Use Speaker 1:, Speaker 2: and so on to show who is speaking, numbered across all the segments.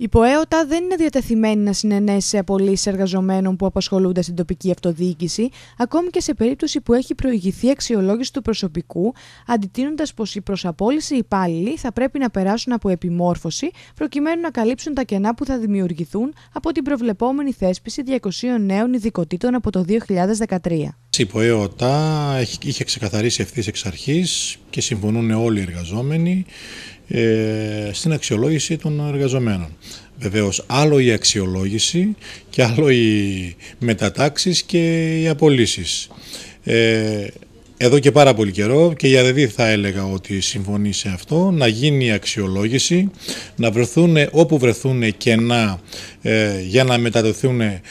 Speaker 1: Η ΠΟΕΟΤΑ δεν είναι διατεθειμένη να συνενέσει σε απολύσεις εργαζομένων που απασχολούνται στην τοπική αυτοδιοίκηση, ακόμη και σε περίπτωση που έχει προηγηθεί αξιολόγηση του προσωπικού, αντιτείνοντας πως οι προ υπάλληλοι θα πρέπει να περάσουν από επιμόρφωση, προκειμένου να καλύψουν τα κενά που θα δημιουργηθούν από την προβλεπόμενη θέσπιση 200 νέων ειδικοτήτων από το 2013.
Speaker 2: ΕΟΤΑ είχε ξεκαθαρίσει ευθύς εξ αρχής και συμφωνούν όλοι οι εργαζόμενοι ε, στην αξιολόγηση των εργαζομένων. Βεβαίως άλλο η αξιολόγηση και άλλο οι μετατάξεις και οι απολύσεις. Ε, εδώ και πάρα πολύ καιρό και η ΑΔΔ θα έλεγα ότι συμφωνεί σε αυτό, να γίνει αξιολόγηση, να βρεθούν όπου βρεθούν κενά ε, για να μεταδοθούν ε,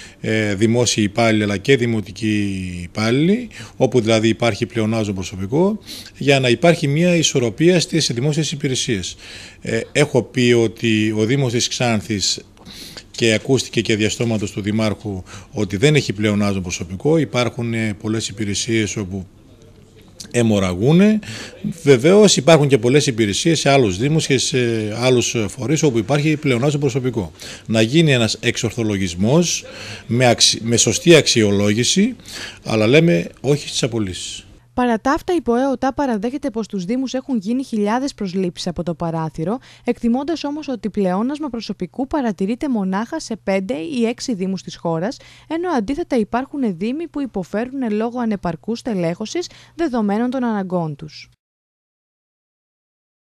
Speaker 2: δημόσιοι υπάλληλοι αλλά και δημοτικοί υπάλληλοι, όπου δηλαδή υπάρχει πλεονάζο προσωπικό, για να υπάρχει μια ισορροπία στις δημόσιες υπηρεσίες. Ε, έχω πει ότι ο Δήμος της Ξάνθης και ακούστηκε και διαστόματος του Δημάρχου ότι δεν έχει πλεονάζον προσωπικό, υπάρχουν πολλές υπηρεσίες όπου εμοραγούνε, Βεβαίως υπάρχουν και πολλές υπηρεσίες σε άλλους Δήμους και σε άλλους φορείς όπου υπάρχει πλεονάζον προσωπικό. Να γίνει ένας εξορθολογισμός με, με σωστή αξιολόγηση, αλλά λέμε όχι στις απολύσεις.
Speaker 1: Παρά τα αυτά, η ΠΟΕΟΤΑ παραδέχεται πως στου Δήμους έχουν γίνει χιλιάδες προσλήψεις από το παράθυρο, εκτιμώντας όμως ότι πλεόνασμα προσωπικού παρατηρείται μονάχα σε 5 ή 6 Δήμους της χώρας, ενώ αντίθετα υπάρχουν Δήμοι που υποφέρουν λόγω ανεπαρκούς στελέχωσης δεδομένων των αναγκών τους.